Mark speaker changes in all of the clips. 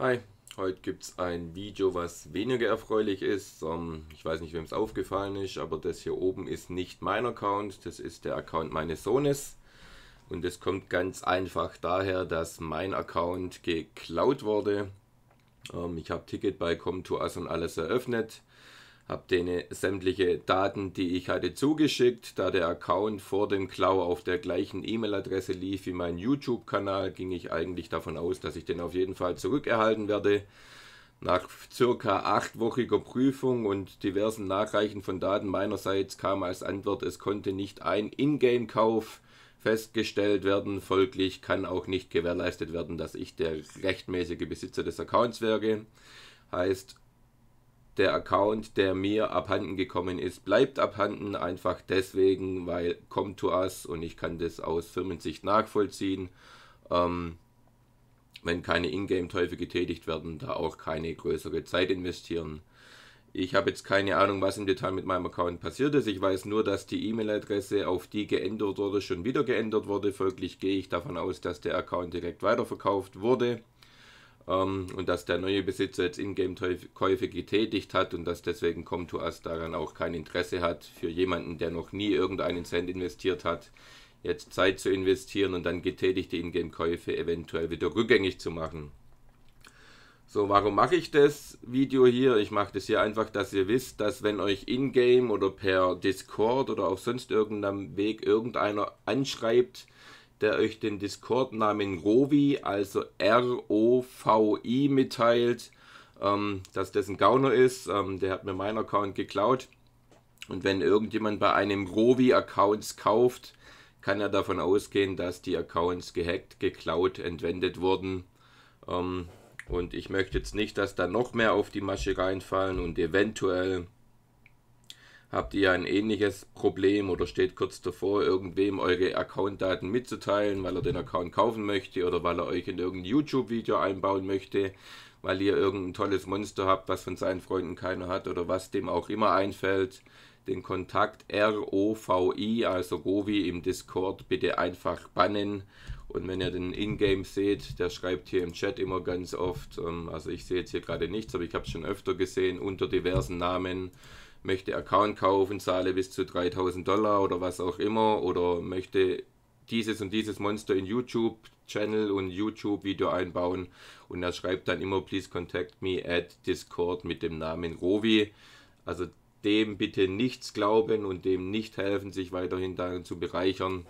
Speaker 1: Hi, heute gibt es ein Video, was weniger erfreulich ist. Ähm, ich weiß nicht, wem es aufgefallen ist, aber das hier oben ist nicht mein Account, das ist der Account meines Sohnes. Und das kommt ganz einfach daher, dass mein Account geklaut wurde. Ähm, ich habe Ticket bei Come2Us und alles eröffnet habe denen sämtliche Daten, die ich hatte, zugeschickt. Da der Account vor dem Klau auf der gleichen E-Mail-Adresse lief wie mein YouTube-Kanal, ging ich eigentlich davon aus, dass ich den auf jeden Fall zurückerhalten werde. Nach circa achtwöchiger Prüfung und diversen Nachreichen von Daten meinerseits kam als Antwort, es konnte nicht ein Ingame-Kauf festgestellt werden. Folglich kann auch nicht gewährleistet werden, dass ich der rechtmäßige Besitzer des Accounts wäre. Heißt, der Account, der mir abhanden gekommen ist, bleibt abhanden, einfach deswegen, weil kommt to us und ich kann das aus Firmensicht nachvollziehen. Ähm, wenn keine Ingame-Käufe getätigt werden, da auch keine größere Zeit investieren. Ich habe jetzt keine Ahnung, was im Detail mit meinem Account passiert ist. Ich weiß nur, dass die E-Mail-Adresse, auf die geändert wurde, schon wieder geändert wurde. Folglich gehe ich davon aus, dass der Account direkt weiterverkauft wurde ähm, und dass der neue Besitzer jetzt Ingame-Käufe getätigt hat und dass deswegen Comtoas daran auch kein Interesse hat, für jemanden, der noch nie irgendeinen Cent investiert hat, jetzt Zeit zu investieren und dann getätigte Ingame-Käufe eventuell wieder rückgängig zu machen. So, warum mache ich das Video hier? Ich mache das hier einfach, dass ihr wisst, dass wenn euch in-game oder per Discord oder auf sonst irgendeinem Weg irgendeiner anschreibt, der euch den Discord-Namen Rovi, also R-O-V-I, mitteilt, ähm, dass das ein Gauner ist. Ähm, der hat mir meinen Account geklaut. Und wenn irgendjemand bei einem Rovi Accounts kauft, kann er davon ausgehen, dass die Accounts gehackt, geklaut, entwendet wurden. Ähm, und ich möchte jetzt nicht, dass da noch mehr auf die Masche reinfallen und eventuell Habt ihr ein ähnliches Problem oder steht kurz davor, irgendwem eure Accountdaten mitzuteilen, weil er den Account kaufen möchte oder weil er euch in irgendein YouTube-Video einbauen möchte, weil ihr irgendein tolles Monster habt, was von seinen Freunden keiner hat oder was dem auch immer einfällt, den Kontakt ROVI, also Govi im Discord, bitte einfach bannen. Und wenn ihr den Ingame seht, der schreibt hier im Chat immer ganz oft, ähm, also ich sehe jetzt hier gerade nichts, aber ich habe es schon öfter gesehen, unter diversen Namen möchte Account kaufen, zahle bis zu 3000 Dollar oder was auch immer oder möchte dieses und dieses Monster in YouTube-Channel und YouTube-Video einbauen und er schreibt dann immer please contact me at Discord mit dem Namen Rovi. Also dem bitte nichts glauben und dem nicht helfen, sich weiterhin darin zu bereichern.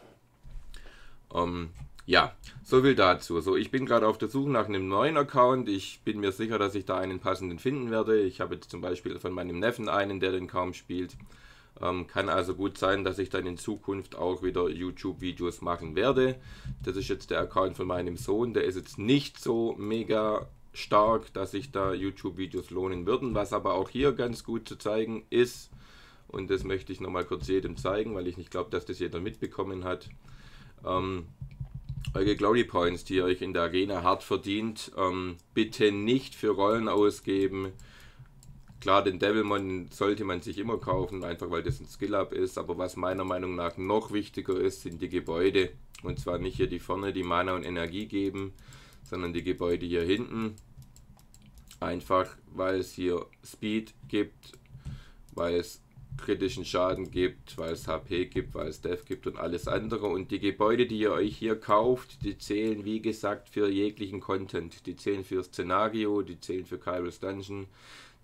Speaker 1: Ähm, ja, so viel dazu. So, ich bin gerade auf der Suche nach einem neuen Account. Ich bin mir sicher, dass ich da einen passenden finden werde. Ich habe jetzt zum Beispiel von meinem Neffen einen, der den kaum spielt. Ähm, kann also gut sein, dass ich dann in Zukunft auch wieder YouTube-Videos machen werde. Das ist jetzt der Account von meinem Sohn. Der ist jetzt nicht so mega stark, dass sich da YouTube-Videos lohnen würden. Was aber auch hier ganz gut zu zeigen ist, und das möchte ich nochmal kurz jedem zeigen, weil ich nicht glaube, dass das jeder mitbekommen hat. Ähm, eure Glory Points, die ihr euch in der Arena hart verdient, ähm, bitte nicht für Rollen ausgeben. Klar, den Devilmon sollte man sich immer kaufen, einfach weil das ein Skill-Up ist. Aber was meiner Meinung nach noch wichtiger ist, sind die Gebäude. Und zwar nicht hier die vorne, die Mana und Energie geben, sondern die Gebäude hier hinten. Einfach, weil es hier Speed gibt, weil es kritischen Schaden gibt, weil es HP gibt, weil es Death gibt und alles andere. Und die Gebäude, die ihr euch hier kauft, die zählen wie gesagt für jeglichen Content. Die zählen für Szenario, die zählen für Kairos Dungeon,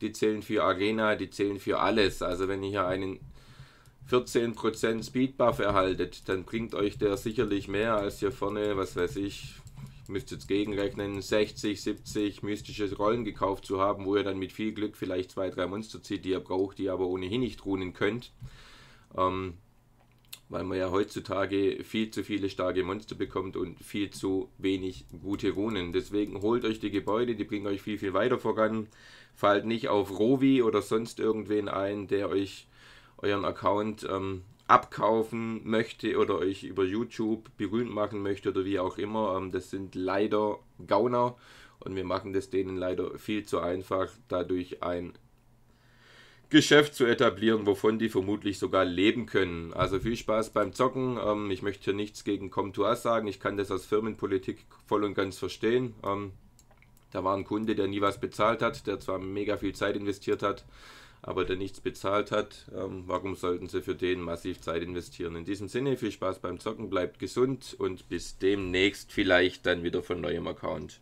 Speaker 1: die zählen für Arena, die zählen für alles. Also wenn ihr hier einen 14% Speedbuff erhaltet, dann bringt euch der sicherlich mehr als hier vorne, was weiß ich, müsst jetzt gegenrechnen, 60, 70 mystische Rollen gekauft zu haben, wo ihr dann mit viel Glück vielleicht zwei, drei Monster zieht, die ihr braucht, die ihr aber ohnehin nicht runen könnt. Ähm, weil man ja heutzutage viel zu viele starke Monster bekommt und viel zu wenig gute Runen. Deswegen holt euch die Gebäude, die bringen euch viel, viel weiter voran. Fallt nicht auf Rovi oder sonst irgendwen ein, der euch euren Account ähm, abkaufen möchte oder euch über YouTube berühmt machen möchte oder wie auch immer, ähm, das sind leider Gauner und wir machen das denen leider viel zu einfach, dadurch ein Geschäft zu etablieren, wovon die vermutlich sogar leben können. Also viel Spaß beim Zocken. Ähm, ich möchte hier nichts gegen Comtois sagen. Ich kann das aus Firmenpolitik voll und ganz verstehen. Ähm, da war ein Kunde, der nie was bezahlt hat, der zwar mega viel Zeit investiert hat, aber der nichts bezahlt hat, ähm, warum sollten sie für den massiv Zeit investieren? In diesem Sinne, viel Spaß beim Zocken, bleibt gesund und bis demnächst vielleicht dann wieder von neuem Account.